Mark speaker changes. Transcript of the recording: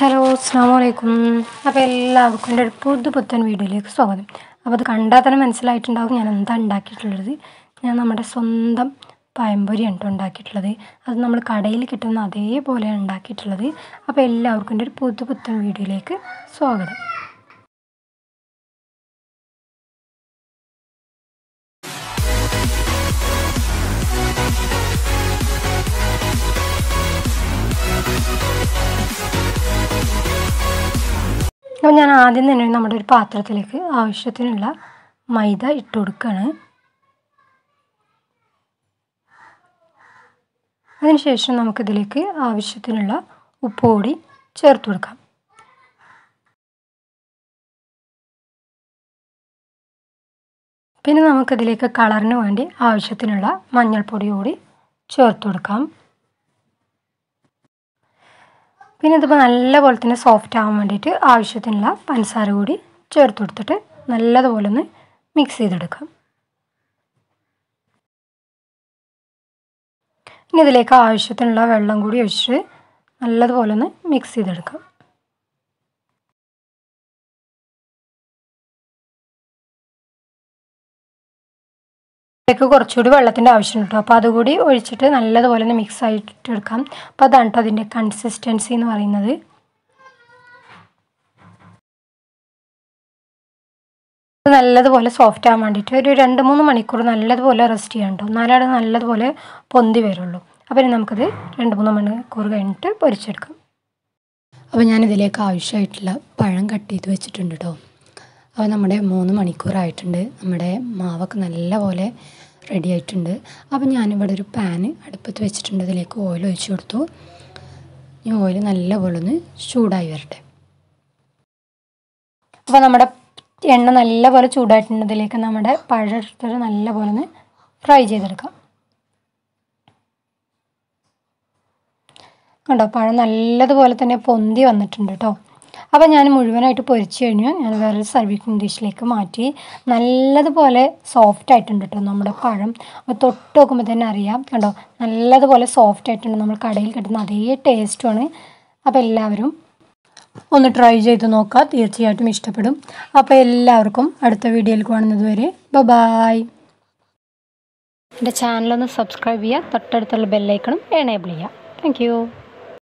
Speaker 1: hello അസ്ലാം വലൈക്കും അപ്പോൾ എല്ലാവർക്കും എൻ്റെ ഒരു പുതു പുത്തൻ വീഡിയോയിലേക്ക് സ്വാഗതം അപ്പോൾ അത് കണ്ടാൽ തന്നെ മനസ്സിലായിട്ടുണ്ടാകും ഞാൻ എന്താ ഉണ്ടാക്കിയിട്ടുള്ളത് ഞാൻ നമ്മുടെ സ്വന്തം പഴംപൊരി ആണ് ഉണ്ടാക്കിയിട്ടുള്ളത് അത് നമ്മൾ കടയിൽ കിട്ടുന്ന അതേപോലെയാണ് ഉണ്ടാക്കിയിട്ടുള്ളത് അപ്പോൾ എല്ലാവർക്കും എൻ്റെ ഒരു പുതു പുത്തൻ വീഡിയോയിലേക്ക് സ്വാഗതം അപ്പോൾ ഞാൻ ആദ്യം തന്നെ നമ്മുടെ ഒരു പാത്രത്തിലേക്ക് ആവശ്യത്തിനുള്ള മൈദ ഇട്ട് കൊടുക്കുകയാണ് അതിനുശേഷം നമുക്കിതിലേക്ക് ആവശ്യത്തിനുള്ള ഉപ്പ് കൂടി ചേർത്ത് കൊടുക്കാം പിന്നെ നമുക്കിതിലേക്ക് കളറിന് വേണ്ടി ആവശ്യത്തിനുള്ള മഞ്ഞൾപ്പൊടി കൂടി ചേർത്ത് കൊടുക്കാം പിന്നെ ഇതിപ്പോൾ നല്ലപോലെ തന്നെ സോഫ്റ്റ് ആവാൻ വേണ്ടിയിട്ട് ആവശ്യത്തിനുള്ള പഞ്ചസാര കൂടി ചേർത്ത് കൊടുത്തിട്ട് നല്ലതുപോലെ ഒന്ന് മിക്സ് ചെയ്തെടുക്കാം ഇനി ഇതിലേക്ക് ആവശ്യത്തിനുള്ള വെള്ളം കൂടി ഒഴിച്ചിട്ട് നല്ലതുപോലെ ഒന്ന് മിക്സ് ചെയ്തെടുക്കാം ഇതിലേക്ക് കുറച്ചുകൂടി വെള്ളത്തിൻ്റെ ആവശ്യം കേട്ടോ അപ്പോൾ അതുകൂടി ഒഴിച്ചിട്ട് നല്ലതുപോലെ ഒന്ന് മിക്സ് ആയിട്ട് എടുക്കാം അപ്പോൾ അതാണ് കേട്ടോ അതിൻ്റെ കൺസിസ്റ്റൻസി എന്ന് പറയുന്നത് നല്ലതുപോലെ സോഫ്റ്റ് ആകാൻ വേണ്ടിയിട്ട് ഒരു രണ്ട് മൂന്ന് മണിക്കൂർ നല്ലതുപോലെ റെസ്റ്റ് ചെയ്യാൻ കേട്ടോ എന്നാലാണ് നല്ലതുപോലെ പൊന്തി വരുള്ളൂ അപ്പോൾ ഇനി നമുക്കത് രണ്ട് മൂന്ന് മണിക്കൂർ കഴിഞ്ഞിട്ട് പൊരിച്ചെടുക്കാം അപ്പോൾ ഞാനിതിലേക്ക് ആവശ്യമായിട്ടുള്ള പഴം കട്ട് ചെയ്ത് വെച്ചിട്ടുണ്ട് കേട്ടോ അപ്പോൾ നമ്മുടെ മൂന്ന് മണിക്കൂറായിട്ടുണ്ട് നമ്മുടെ മാവൊക്കെ നല്ലപോലെ റെഡി ആയിട്ടുണ്ട് അപ്പോൾ ഞാനിവിടെ ഒരു പാന് അടുപ്പത്ത് വെച്ചിട്ടുണ്ട് അതിലേക്ക് ഓയിൽ ഒഴിച്ചു കൊടുത്തു ഈ ഓയിൽ നല്ലപോലെ ഒന്ന് ചൂടായി വരട്ടെ അപ്പോൾ നമ്മുടെ എണ്ണ നല്ലപോലെ ചൂടായിട്ടുണ്ട് ഇതിലേക്ക് നമ്മുടെ പഴം നല്ല നല്ലപോലെ ഒന്ന് ഫ്രൈ ചെയ്തെടുക്കാം കണ്ടോ പഴം നല്ലതുപോലെ തന്നെ പൊന്തി വന്നിട്ടുണ്ട് കേട്ടോ അപ്പോൾ ഞാൻ മുഴുവനായിട്ട് പൊരിച്ചു കഴിഞ്ഞു ഞാൻ വേറൊരു സർവീസിങ് ഡിഷിലേക്ക് മാറ്റി നല്ലതുപോലെ സോഫ്റ്റ് ആയിട്ടുണ്ട് കേട്ടോ നമ്മുടെ പഴം അപ്പോൾ തൊട്ട് നോക്കുമ്പോൾ തന്നെ അറിയാം കണ്ടോ നല്ലതുപോലെ സോഫ്റ്റ് ആയിട്ടുണ്ട് നമ്മൾ കടയിൽ കിട്ടുന്ന അതേ ടേസ്റ്റുമാണ് അപ്പോൾ എല്ലാവരും ഒന്ന് ട്രൈ ചെയ്ത് നോക്കുക തീർച്ചയായിട്ടും ഇഷ്ടപ്പെടും അപ്പോൾ എല്ലാവർക്കും അടുത്ത വീഡിയോയിൽ കാണുന്നത് വരെ ബബായ് എൻ്റെ ചാനലൊന്ന് സബ്സ്ക്രൈബ് ചെയ്യുക തൊട്ടടുത്തുള്ള ബെല്ലൈക്കണും എനേബിൾ ചെയ്യുക
Speaker 2: താങ്ക്